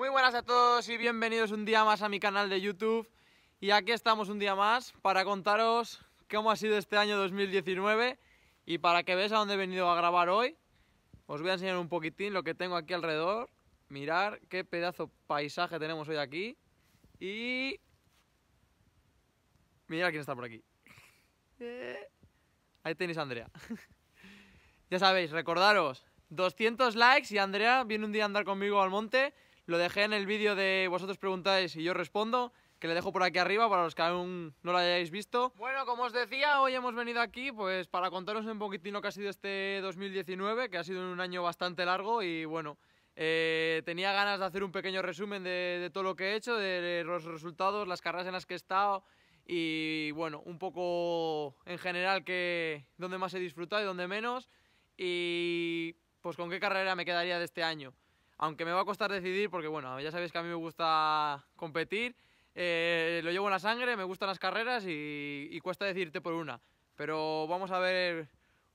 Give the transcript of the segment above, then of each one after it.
Muy buenas a todos y bienvenidos un día más a mi canal de YouTube. Y aquí estamos un día más para contaros cómo ha sido este año 2019 y para que veáis a dónde he venido a grabar hoy, os voy a enseñar un poquitín lo que tengo aquí alrededor. Mirar qué pedazo paisaje tenemos hoy aquí y... Mirad quién está por aquí. Eh. Ahí tenéis a Andrea. ya sabéis, recordaros, 200 likes y Andrea viene un día a andar conmigo al monte lo dejé en el vídeo de vosotros preguntáis y yo respondo, que le dejo por aquí arriba para los que aún no lo hayáis visto. Bueno, como os decía, hoy hemos venido aquí pues para contaros un poquitín lo que ha sido este 2019, que ha sido un año bastante largo y bueno, eh, tenía ganas de hacer un pequeño resumen de, todo lo que he hecho, de, los resultados, las carreras en las que he estado y bueno, un poco en general que dónde más he disfrutado y dónde menos y pues con qué carrera me quedaría de este año aunque me va a costar decidir porque, bueno, ya sabéis que a mí me gusta competir, eh, lo llevo en la sangre, me gustan las carreras y, cuesta decirte por una. Pero vamos a ver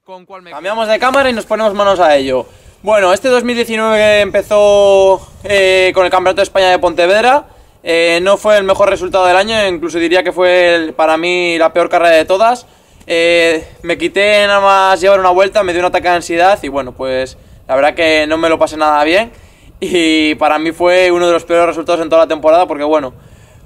con cuál me... Cambiamos de cámara y nos ponemos manos a ello. Bueno, este 2019 empezó eh, con el Campeonato de España de Pontevedra. Eh, no fue el mejor resultado del año, incluso diría que fue para mí la peor carrera de todas. me quité nada más llevar una vuelta, me dio un ataque de ansiedad y bueno, pues la verdad que no me lo pasé nada bien. Y para mí fue uno de los peores resultados en toda la temporada porque, bueno,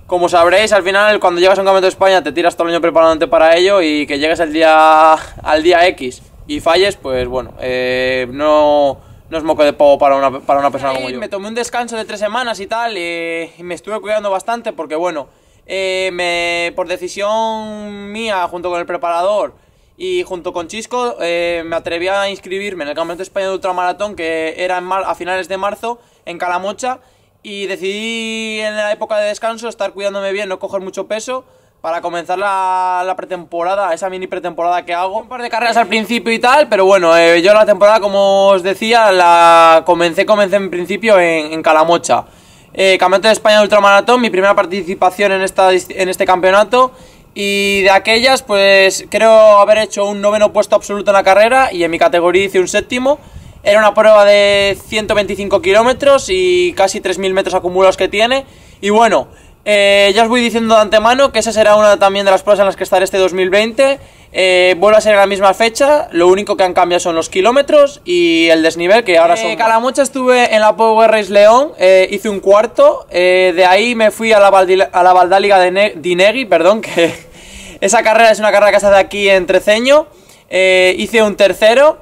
como sabréis, al final cuando llegas a un campeonato de España te tiras todo el año preparándote para ello y que llegues al día, al día X y falles, pues bueno, eh, no, no es moco de pavo para una, para una persona como yo. Me tomé un descanso de tres semanas y tal y, y me estuve cuidando bastante porque, bueno, eh, me, por decisión mía junto con el preparador, y junto con Chisco eh, me atreví a inscribirme en el Campeonato Español Ultra de Ultramaratón que era a finales de marzo en Calamocha y decidí en la época de descanso estar cuidándome bien, no coger mucho peso para comenzar la, la pretemporada, esa mini pretemporada que hago. Un par de carreras al principio y tal, pero bueno, eh, yo la temporada, como os decía, la comencé, comencé en principio en, Calamocha. Eh, campeonato de España de Ultramaratón, mi primera participación en, esta, en este campeonato y de aquellas, pues creo haber hecho un noveno puesto absoluto en la carrera y en mi categoría hice un séptimo. Era una prueba de 125 kilómetros y casi 3.000 metros acumulados que tiene. Y bueno, eh, ya os voy diciendo de antemano que esa será una también de las pruebas en las que estaré este 2020. Eh, vuelve a ser la misma fecha, lo único que han cambiado son los kilómetros y el desnivel, que ahora eh, son... Calamocha estuve en la Power Race León, eh, hice un cuarto, de ahí me fui a la, a la Valdáliga de Dinegui, perdón, que esa carrera es una carrera que se de aquí en Treceño. Eh, hice un tercero.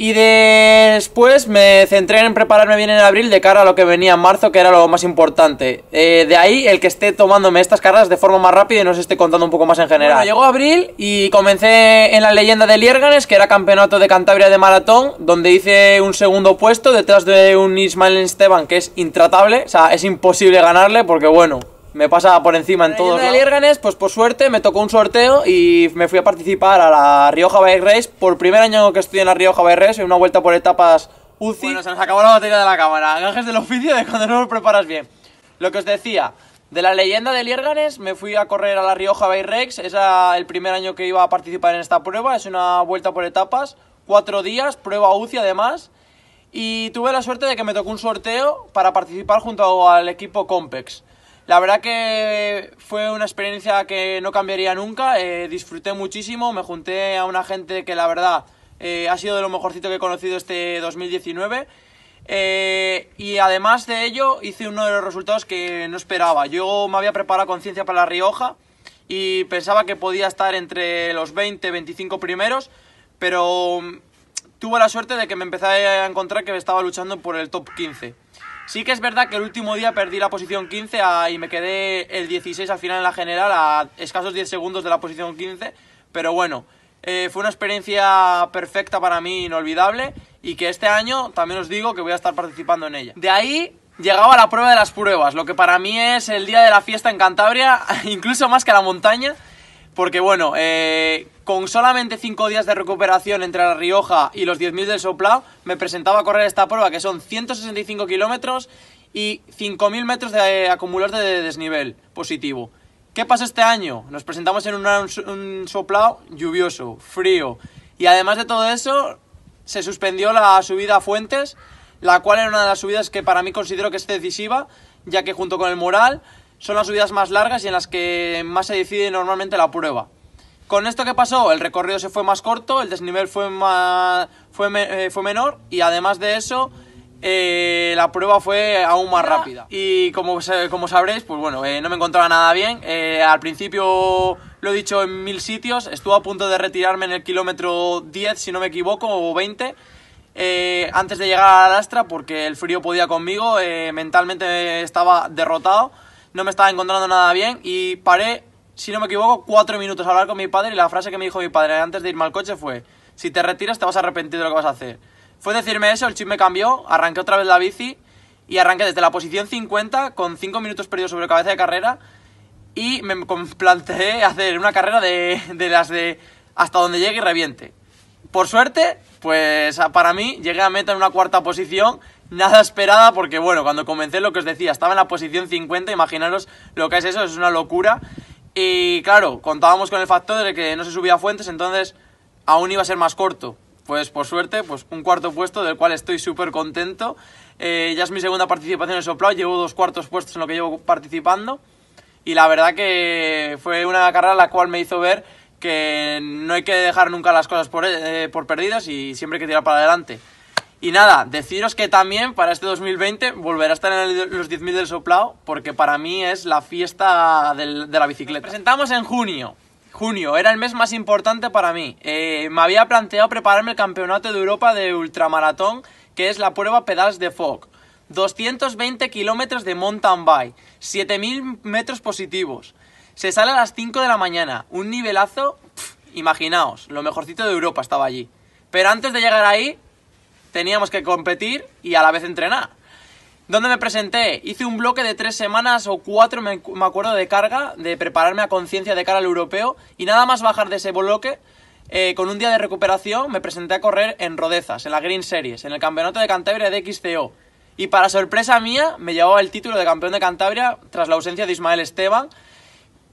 Y después me centré en prepararme bien en abril de cara a lo que venía en marzo, que era lo más importante. Eh, de ahí el que esté tomándome estas carreras de forma más rápida y nos esté contando un poco más en general. llegó abril y comencé en la leyenda de Liérganes que era campeonato de Cantabria de maratón, donde hice un segundo puesto detrás de un Ismael Esteban que es intratable, o sea, es imposible ganarle porque bueno, me pasaba por encima en todos. En Lierganes, pues por suerte me tocó un sorteo y me fui a participar a la Rioja Bike Race. Por primer año que estoy en la Rioja Bike Race, en una vuelta por etapas UCI. Bueno, se nos acabó la batería de la cámara. Gajes del oficio de cuando no lo preparas bien. Lo que os decía, de la leyenda de Lierganes me fui a correr a la Rioja Bike Race. Es el primer año que iba a participar en esta prueba. Es una vuelta por etapas. Cuatro días, prueba UCI además. Y tuve la suerte de que me tocó un sorteo para participar junto al equipo Compex. La verdad que fue una experiencia que no cambiaría nunca, eh, disfruté muchísimo, me junté a una gente que la verdad eh, ha sido de lo mejorcito que he conocido este 2019 eh, y además de ello hice uno de los resultados que no esperaba. Yo me había preparado con ciencia para La Rioja y pensaba que podía estar entre los 20, 25 primeros, pero mm, tuve la suerte de que me empecé a encontrar que estaba luchando por el top 15. Sí que es verdad que el último día perdí la posición 15 y me quedé el 16 al final en la general a escasos 10 segundos de la posición 15, pero bueno, eh, fue una experiencia perfecta para mí, inolvidable, y que este año también os digo que voy a estar participando en ella. De ahí llegaba la prueba de las pruebas, lo que para mí es el día de la fiesta en Cantabria, incluso más que la montaña, porque bueno, eh, con solamente 5 días de recuperación entre La Rioja y los 10.000 del Soplao, me presentaba a correr esta prueba que son 165 kilómetros y 5.000 metros de eh, acumular de desnivel positivo. ¿Qué pasa este año? Nos presentamos en un, un, Soplao lluvioso, frío y además de todo eso se suspendió la subida a Fuentes, la cual era una de las subidas que para mí considero que es decisiva, ya que junto con el Moral son las subidas más largas y en las que más se decide normalmente la prueba. Con esto que pasó, el recorrido se fue más corto, el desnivel fue, eh, fue, menor y además de eso, eh, la prueba fue aún más rápida. Y como, como sabréis, pues bueno, eh, no me encontraba nada bien. al principio, lo he dicho en mil sitios, estuve a punto de retirarme en el kilómetro 10, si no me equivoco, o 20. antes de llegar a la lastra porque el frío podía conmigo, mentalmente estaba derrotado, no me estaba encontrando nada bien y paré si no me equivoco, cuatro minutos a hablar con mi padre y la frase que me dijo mi padre antes de irme al coche fue, si te retiras te vas a arrepentir de lo que vas a hacer. Fue decirme eso, el chip me cambió, arranqué otra vez la bici y arranqué desde la posición 50 con 5 minutos perdidos sobre cabeza de carrera y me planteé hacer una carrera de, de las de hasta donde llegue y reviente. Por suerte, pues para mí llegué a meta en una cuarta posición, nada esperada porque bueno, cuando comencé lo que os decía, estaba en la posición 50, imaginaros lo que es eso, es una locura. Y claro, contábamos con el factor de que no se subía Fuentes, entonces aún iba a ser más corto. Pues por suerte, pues un cuarto puesto del cual estoy súper contento. Eh, ya es mi segunda participación en Soplao, llevo dos cuartos puestos en lo que llevo participando. Y la verdad que fue una carrera la cual me hizo ver que no hay que dejar nunca las cosas por, eh, por perdidas y siempre hay que tirar para adelante. Y nada, deciros que también para este 2020 volverá a estar en los 10.000 del soplao, porque para mí es la fiesta de la bicicleta. presentamos en junio. Junio era el mes más importante para mí. Eh, me había planteado prepararme el Campeonato de Europa de Ultramaratón, que es la prueba Pedals de Fog. 220 kilómetros de mountain bike, 7.000 metros positivos. Se sale a las 5 de la mañana, un nivelazo, imaginaos, lo mejorcito de Europa estaba allí. Pero antes de llegar ahí, teníamos que competir y a la vez entrenar. ¿Dónde me presenté? Hice un bloque de tres semanas o cuatro, me, acuerdo, de carga, de prepararme a conciencia de cara al europeo. Y nada más bajar de ese bloque, eh, con un día de recuperación, me presenté a correr en Rodezas, en la Green Series, en el campeonato de Cantabria de XCO. Y para sorpresa mía, me llevaba el título de campeón de Cantabria tras la ausencia de Ismael Esteban.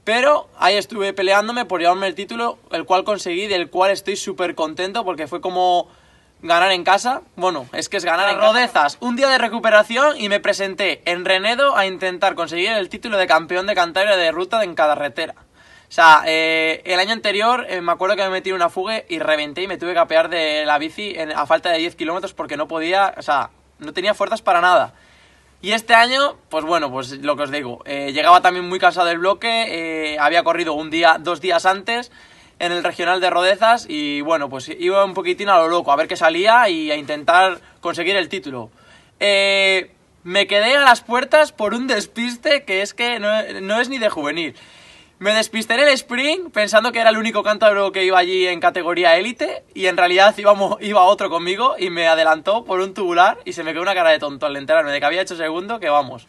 Pero ahí estuve peleándome por llevarme el título, el cual conseguí, del cual estoy súper contento porque fue como ganar en casa. Bueno, es que es ganar en Rodezas. Un día de recuperación y me presenté en Renedo a intentar conseguir el título de campeón de Cantabria de ruta en carretera. O sea, eh, el año anterior eh, me acuerdo que me metí en una fuga y reventé y me tuve que apear de la bici a falta de 10 kilómetros porque no podía, o sea, no tenía fuerzas para nada. Y este año, pues bueno, pues lo que os digo, eh, llegaba también muy cansado del bloque, había corrido un día, dos días antes, en el regional de Rodezas y bueno, pues iba un poquitín a lo loco, a ver qué salía y a intentar conseguir el título. Eh, me quedé a las puertas por un despiste que es que no, es ni de juvenil. Me despisté en el sprint pensando que era el único cántabro que iba allí en categoría élite y en realidad iba otro conmigo y me adelantó por un tubular y se me quedó una cara de tonto al enterarme de que había hecho segundo, que vamos.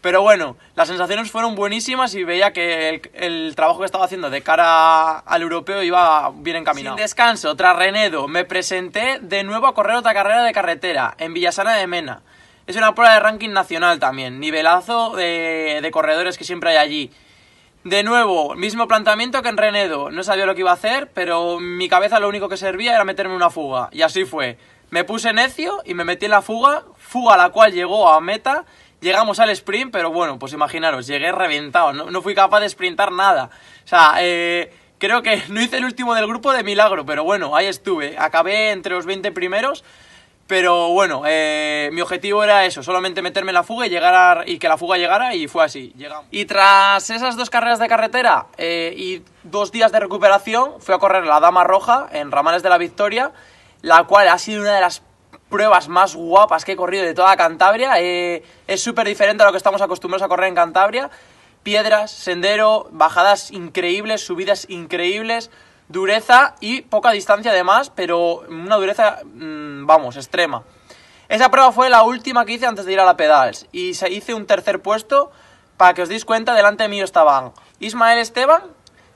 Pero bueno, las sensaciones fueron buenísimas y veía que el, trabajo que estaba haciendo de cara al europeo iba bien encaminado. Sin descanso, tras Renedo, me presenté de nuevo a correr otra carrera de carretera en Villasana de Mena. Es una prueba de ranking nacional también, nivelazo de, corredores que siempre hay allí. De nuevo, mismo planteamiento que en Renedo. No sabía lo que iba a hacer, pero mi cabeza lo único que servía era meterme una fuga. Y así fue. Me puse necio y me metí en la fuga, fuga a la cual llegó a meta Llegamos al sprint, pero bueno, pues imaginaros, llegué reventado, no, fui capaz de sprintar nada. O sea, eh, creo que no hice el último del grupo de milagro, pero bueno, ahí estuve. Acabé entre los 20 primeros, pero bueno, eh, mi objetivo era eso, solamente meterme en la fuga y, llegar y que la fuga llegara y fue así, llegamos. Y tras esas dos carreras de carretera eh, y dos días de recuperación, fui a correr la Dama Roja en Ramales de la Victoria, la cual ha sido una de las pruebas más guapas que he corrido de toda Cantabria. Eh, es súper diferente a lo que estamos acostumbrados a correr en Cantabria. Piedras, sendero, bajadas increíbles, subidas increíbles, dureza y poca distancia además, pero una dureza, mm, vamos, extrema. Esa prueba fue la última que hice antes de ir a la pedals y se hice un tercer puesto para que os deis cuenta, delante mío estaban Ismael Esteban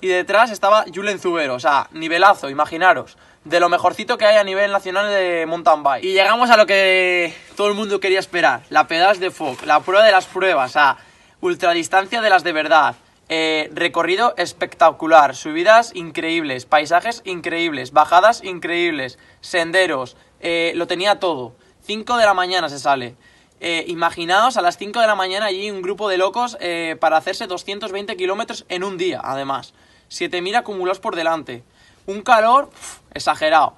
y detrás estaba Julen Zubero, o sea, nivelazo, imaginaros de lo mejorcito que hay a nivel nacional de mountain bike. Y llegamos a lo que todo el mundo quería esperar, la pedals de fog, la prueba de las pruebas, a ultradistancia de las de verdad. Eh, recorrido espectacular, subidas increíbles, paisajes increíbles, bajadas increíbles, senderos, eh, lo tenía todo. 5 de la mañana se sale. Eh, imaginaos a las 5 de la mañana allí un grupo de locos para hacerse 220 kilómetros en un día, además. 7.000 acumulados por delante. Un calor exagerado.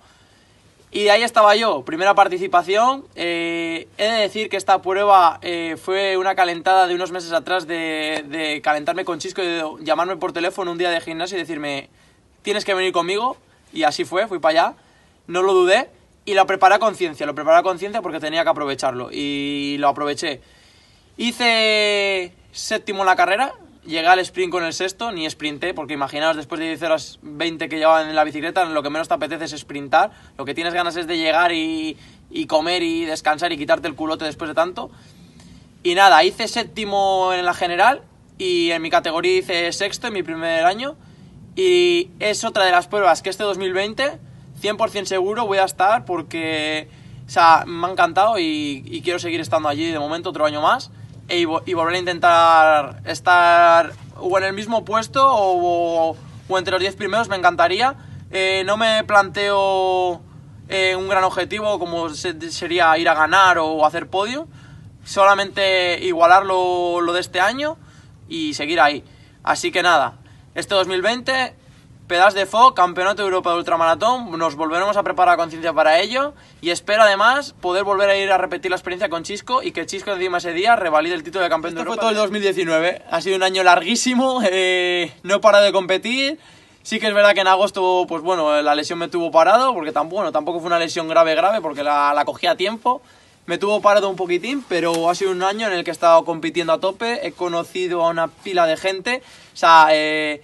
Y de ahí estaba yo, primera participación. Eh, he de decir que esta prueba eh, fue una calentada de unos meses atrás de, calentarme con Chisco y de llamarme por teléfono un día de gimnasio y decirme, tienes que venir conmigo. Y así fue, fui para allá, no lo dudé y lo preparé a conciencia, lo preparé a conciencia porque tenía que aprovecharlo y lo aproveché. Hice séptimo en la carrera, llegué al sprint con el sexto, ni sprinté, porque imaginaos después de 10 horas 20 que llevaba en la bicicleta, lo que menos te apetece es sprintar, lo que tienes ganas es de llegar y, comer y descansar y quitarte el culote después de tanto. Y nada, hice séptimo en la general y en mi categoría hice sexto en mi primer año. Y es otra de las pruebas que este 2020, 100% seguro, voy a estar porque, o sea, me ha encantado y quiero seguir estando allí de momento otro año más y, volver a intentar estar o en el mismo puesto o, o entre los 10 primeros, me encantaría. Eh, no me planteo eh, un gran objetivo como sería ir a ganar o hacer podio, solamente igualar lo, lo de este año y seguir ahí. Así que nada, este 2020 Pedaz de Fo, Campeonato de Europa de Ultramaratón. Nos volveremos a preparar a conciencia para ello. Y espero además poder volver a ir a repetir la experiencia con Chisco y que Chisco encima ese día revalide el título de campeón de Europa. fue todo el 2019. Ha sido un año larguísimo. Eh, no he parado de competir. Sí que es verdad que en agosto, pues bueno, la lesión me tuvo parado, porque tampoco, bueno, tampoco fue una lesión grave, grave, porque la, la cogí a tiempo. Me tuvo parado un poquitín, pero ha sido un año en el que he estado compitiendo a tope, he conocido a una pila de gente, o sea, eh,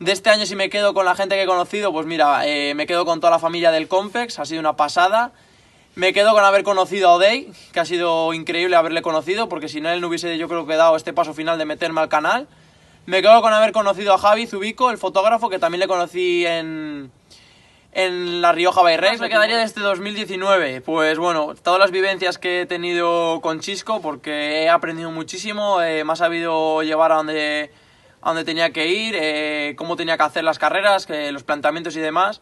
de este año, si me quedo con la gente que he conocido, pues mira, eh, me quedo con toda la familia del Compex, ha sido una pasada. Me quedo con haber conocido a Odey, que ha sido increíble haberle conocido, porque si no él no hubiese yo creo que dado este paso final de meterme al canal. Me quedo con haber conocido a Javi Zubico, el fotógrafo, que también le conocí en, en La Rioja Bayrex. Me quedaría de este 2019? Pues bueno, todas las vivencias que he tenido con Chisco, porque he aprendido muchísimo, eh, me ha sabido llevar a donde a dónde tenía que ir, eh, cómo tenía que hacer las carreras, los planteamientos y demás.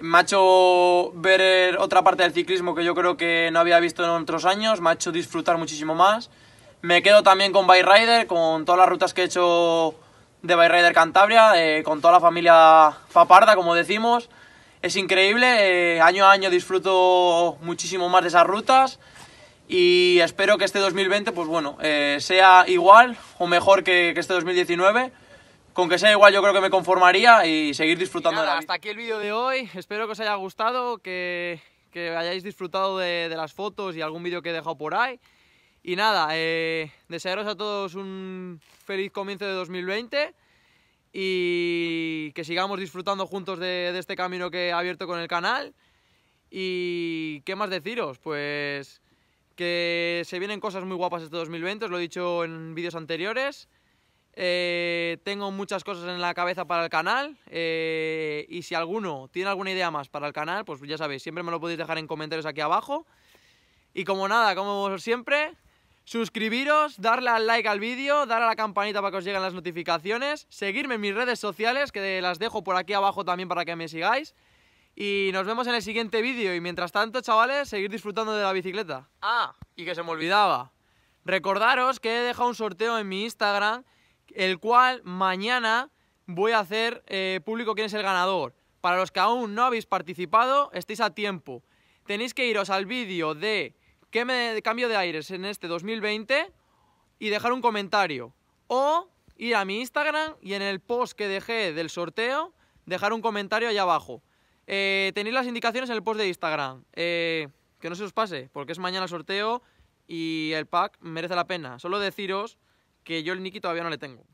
Me ha hecho ver eh, otra parte del ciclismo que yo creo que no había visto en otros años, me ha hecho disfrutar muchísimo más. Me quedo también con Bike con todas las rutas que he hecho de Bike Cantabria, eh, con toda la familia Faparda, como decimos. Es increíble, año a año disfruto muchísimo más de esas rutas y espero que este 2020, pues bueno, eh, sea igual o mejor que, este 2019. Con que sea igual yo creo que me conformaría y seguir disfrutando. hasta aquí el vídeo de hoy, espero que os haya gustado, que, hayáis disfrutado de, las fotos y algún vídeo que he dejado por ahí. Y nada, eh, desearos a todos un feliz comienzo de 2020 y que sigamos disfrutando juntos de, de, este camino que he abierto con el canal. Y qué más deciros, pues que se vienen cosas muy guapas este 2020, os lo he dicho en vídeos anteriores. Eh, tengo muchas cosas en la cabeza para el canal eh, y si alguno tiene alguna idea más para el canal, pues ya sabéis, siempre me lo podéis dejar en comentarios aquí abajo. Y como nada, como siempre, suscribiros, darle al like al vídeo, dar a la campanita para que os lleguen las notificaciones, seguirme en mis redes sociales, que las dejo por aquí abajo también para que me sigáis. Y nos vemos en el siguiente vídeo. Y mientras tanto, chavales, seguir disfrutando de la bicicleta. Ah, y que se me olvidaba. Recordaros que he dejado un sorteo en mi Instagram, el cual mañana voy a hacer eh, público quién es el ganador. Para los que aún no habéis participado, estáis a tiempo. Tenéis que iros al vídeo de qué me cambio de aires en este 2020 y dejar un comentario. O ir a mi Instagram y en el post que dejé del sorteo, dejar un comentario allá abajo. Eh, tenéis las indicaciones en el post de Instagram. Eh, que no se os pase, porque es mañana el sorteo y el pack merece la pena. Solo deciros que yo el Niki todavía no le tengo.